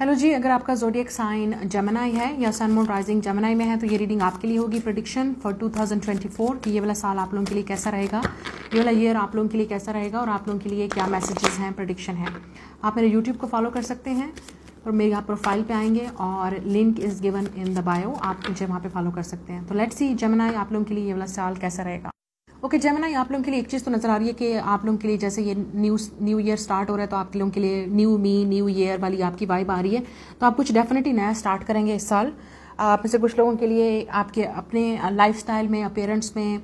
hello जी अगर आपका zodiac sign जमनाई है या सनमोन राइजिंग जमनाई में है तो ये रीडिंग आपके लिए होगी प्रोडिक्शन फॉर 2024 कि ये वाला साल आप लोगों के लिए कैसा रहेगा ये वाला ईयर आप लोगों के लिए कैसा रहेगा और आप लोगों के लिए क्या मैसेजेस हैं प्रोडिक्शन है आप मेरे यूट्यूब को फॉलो कर सकते हैं और मेरे यहाँ प्रोफाइल पे आएंगे और link is given in the bio आप मुझे वहाँ पे फॉलो कर सकते हैं तो लेट्स सी जमनाई आप लोगों के लिए ये वाला साल कैसा रहेगा ओके जयमना आप लोगों के लिए एक चीज़ तो नज़र आ रही है कि आप लोगों के लिए जैसे ये न्यू न्यू ईयर स्टार्ट हो रहा है तो आप लोगों के लिए न्यू मी न्यू ईयर वाली आपकी वाइब आ रही है तो आप कुछ डेफिनेटली नया स्टार्ट करेंगे इस साल आप में से कुछ लोगों के लिए आपके अपने लाइफ में अपेरेंट्स में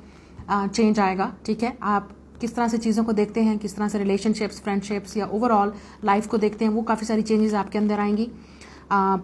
चेंज आएगा ठीक है आप किस तरह से चीज़ों को देखते हैं किस तरह से रिलेशनशिप्स फ्रेंडशिप्स या ओवरऑल लाइफ को देखते हैं वो काफ़ी सारी चेंजेस आपके अंदर आएंगी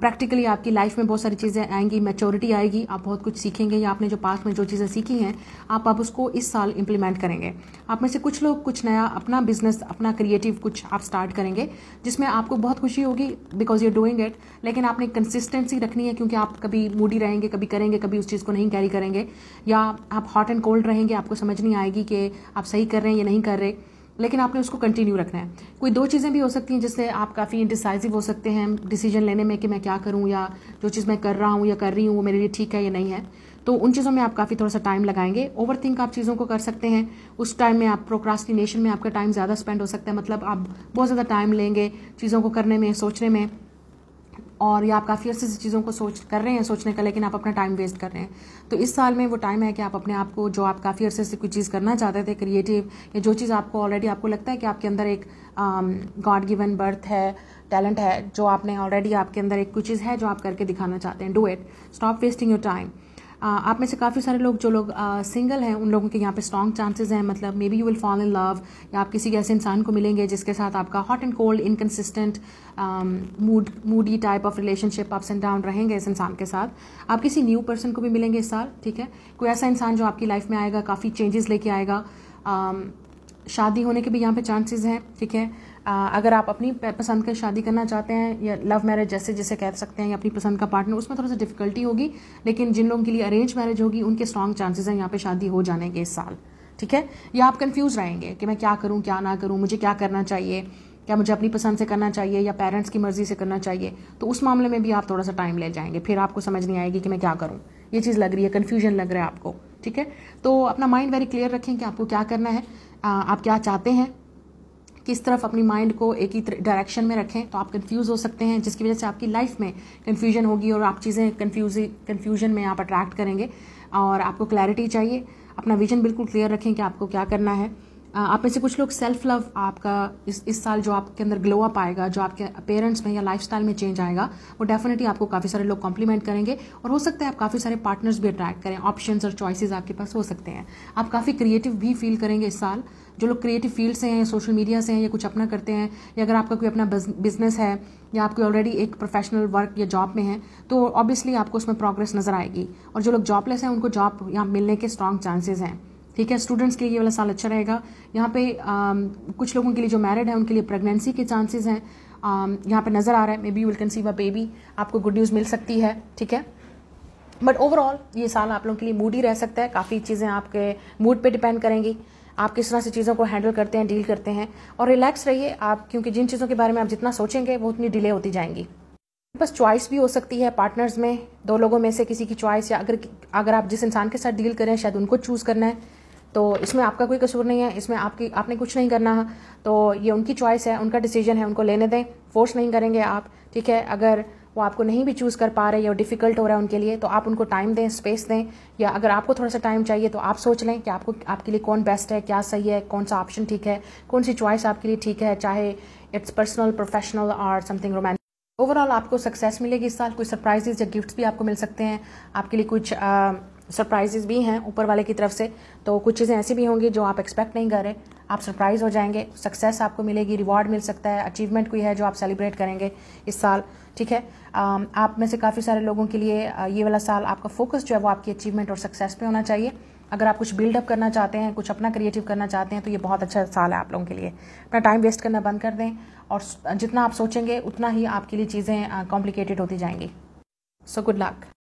प्रैक्टिकली आपकी लाइफ में बहुत सारी चीज़ें आएंगी मेचोरिटी आएगी आप बहुत कुछ सीखेंगे या आपने जो पास्ट में जो चीज़ें सीखी हैं आप अब उसको इस साल इम्प्लीमेंट करेंगे आप में से कुछ लोग कुछ नया अपना बिजनेस अपना क्रिएटिव कुछ आप स्टार्ट करेंगे जिसमें आपको बहुत खुशी होगी बिकॉज यू डूइंग इट लेकिन आपने कंसिस्टेंसी रखनी है क्योंकि आप कभी मूडी रहेंगे कभी करेंगे कभी उस चीज़ को नहीं कैरी करेंगे या आप हॉट एंड कोल्ड रहेंगे आपको समझ नहीं आएगी कि आप सही कर रहे हैं या नहीं कर रहे लेकिन आपने उसको कंटिन्यू रखना है कोई दो चीज़ें भी हो सकती हैं जिससे आप काफ़ी इंडिसाइजिव हो सकते हैं डिसीजन लेने में कि मैं क्या करूँ या जो चीज़ मैं कर रहा हूँ या कर रही हूँ वो मेरे लिए ठीक है या नहीं है तो उन चीज़ों में आप काफ़ी थोड़ा सा टाइम लगाएंगे ओवर थिंक आप चीज़ों को कर सकते हैं उस टाइम में आप प्रोक्रास्टिनेशन में आपका टाइम ज़्यादा स्पेंड हो सकता है मतलब आप बहुत ज़्यादा टाइम लेंगे चीज़ों को करने में सोचने में और या आप काफ़ी अर्से से चीज़ों को सोच कर रहे हैं सोचने का लेकिन आप अपना टाइम वेस्ट कर रहे हैं तो इस साल में वो टाइम है कि आप अपने आप को जो आप काफ़ी अर्से से कुछ चीज़ करना चाहते थे क्रिएटिव या जो चीज़ आपको ऑलरेडी आपको लगता है कि आपके अंदर एक गॉड गिवन बर्थ है टैलेंट है जो आपने ऑलरेडी आपके अंदर एक कुछ चीज़ है जो आप करके दिखाना चाहते हैं do it stop wasting your time आप में से काफ़ी सारे लोग जो लोग सिंगल हैं उन लोगों के यहाँ पे स्ट्रॉन्ग चांसेस हैं मतलब maybe you will fall in love या आप किसी ऐसे इंसान को मिलेंगे जिसके साथ आपका hot and cold inconsistent mood moody type of relationship ups and down रहेंगे इस इंसान के साथ आप किसी न्यू पर्सन को भी मिलेंगे इस साल ठीक है कोई ऐसा इंसान जो आपकी लाइफ में आएगा काफ़ी चेंजेस लेके आएगा um, शादी होने के भी यहाँ पे चांसेस हैं ठीक है आ, अगर आप अपनी पसंद का शादी करना चाहते हैं या लव मैरिज जैसे जैसे कह सकते हैं या अपनी पसंद का पार्टनर उसमें थोड़ा सा डिफिकल्टी होगी लेकिन जिन लोगों के लिए अरेंज मैरिज होगी उनके स्ट्रॉन्ग चांसेस हैं यहाँ पे शादी हो जाने के इस साल ठीक है या आप कन्फ्यूज रहेंगे कि मैं क्या करूँ क्या ना करूँ मुझे क्या करना चाहिए क्या मुझे अपनी पसंद से करना चाहिए या पेरेंट्स की मर्ज़ी से करना चाहिए तो उस मामले में भी आप थोड़ा सा टाइम ले जाएंगे फिर आपको समझ नहीं आएगी कि मैं क्या करूँ ये चीज़ लग रही है कन्फ्यूजन लग रहा है आपको ठीक है तो अपना माइंड वेरी क्लियर रखें कि आपको क्या करना है आप क्या चाहते हैं किस तरफ अपनी माइंड को एक ही डायरेक्शन में रखें तो आप कंफ्यूज हो सकते हैं जिसकी वजह से आपकी लाइफ में कंफ्यूजन होगी और आप चीज़ें कन्फ्यूज कन्फ्यूजन में आप अट्रैक्ट करेंगे और आपको क्लैरिटी चाहिए अपना विजन बिल्कुल क्लियर रखें कि आपको क्या करना है आप में से कुछ लोग सेल्फ लव आपका इस इस साल जो आपके अंदर ग्लो अप आएगा जो आपके पेरेंट्स में या लाइफस्टाइल में चेंज आएगा वो डेफिनेटली आपको काफ़ी सारे लोग कॉम्प्लीमेंट करेंगे और हो सकता है आप काफ़ी सारे पार्टनर्स भी अट्रैक्ट करें ऑप्शन और चॉइसेस आपके पास हो सकते हैं आप काफ़ी क्रिएटिव भी फील करेंगे इस साल जो लोग क्रिएटिव फील्ड से हैं सोशल मीडिया से हैं या कुछ अपना करते हैं या अगर आपका कोई अपना बिजनेस है या आपको ऑलरेडी एक प्रोफेशनल वर्क या जॉब में है तो ऑब्वियसली आपको उसमें प्रोग्रेस नजर आएगी और जो लोग जॉबलेस हैं उनको जॉब यहाँ मिलने के स्ट्रॉन्ग चांसेज हैं ठीक है स्टूडेंट्स के लिए ये वाला साल अच्छा रहेगा यहाँ पे आ, um, कुछ लोगों के लिए जो मैरिड है उनके लिए प्रेगनेंसी के चांसेस हैं um, यहाँ पे नज़र आ रहा है maybe will conceive a baby आपको गुड न्यूज़ मिल सकती है ठीक है बट ओवरऑल ये साल आप लोगों के लिए मूड ही रह सकता है काफ़ी चीज़ें आपके मूड पे डिपेंड करेंगी आप किस तरह से चीज़ों को हैंडल करते हैं डील करते हैं और रिलैक्स रहिए आप क्योंकि जिन चीज़ों के बारे में आप जितना सोचेंगे वो उतनी डिले होती जाएंगी बस चॉइस भी हो सकती है पार्टनर्स में दो लोगों में से किसी की चॉइस या अगर अगर आप जिस इंसान के साथ डील करें शायद उनको चूज़ करना है तो इसमें आपका कोई कसूर नहीं है इसमें आपकी आपने कुछ नहीं करना है तो ये उनकी चॉइस है उनका डिसीजन है उनको लेने दें फोर्स नहीं करेंगे आप ठीक है अगर वो आपको नहीं भी चूज़ कर पा रहे या डिफ़िकल्ट हो रहा है उनके लिए तो आप उनको टाइम दें स्पेस दें या अगर आपको थोड़ा सा टाइम चाहिए तो आप सोच लें कि आपको आपके लिए कौन बेस्ट है क्या सही है कौन सा ऑप्शन ठीक है कौन सी चॉइस आपके लिए ठीक है चाहे इट्स पर्सनल प्रोफेशनल और समथिंग रोमांटिक ओवरऑल आपको सक्सेस मिलेगी इस साल कुछ सरप्राइजेज या गिफ्ट्स भी आपको मिल सकते हैं आपके लिए कुछ uh, सरप्राइजेज भी हैं ऊपर वाले की तरफ से तो कुछ चीज़ें ऐसी भी होंगी जो आप एक्सपेक्ट नहीं कर रहे आप सरप्राइज़ हो जाएंगे सक्सेस आपको मिलेगी रिवॉर्ड मिल सकता है अचीवमेंट कोई है जो आप सेलिब्रेट करेंगे इस साल ठीक है आप में से काफ़ी सारे लोगों के लिए ये वाला साल आपका फोकस जो है वो आपकी अचीवमेंट और सक्सेस पे होना चाहिए अगर आप कुछ बिल्डअप करना चाहते हैं कुछ अपना क्रिएटिव करना चाहते हैं तो ये बहुत अच्छा साल है आप लोगों के लिए अपना टाइम वेस्ट करना बंद कर दें और जितना आप सोचेंगे उतना ही आपके लिए चीज़ें कॉम्प्लिकेटेड होती जाएंगी सो गुड लक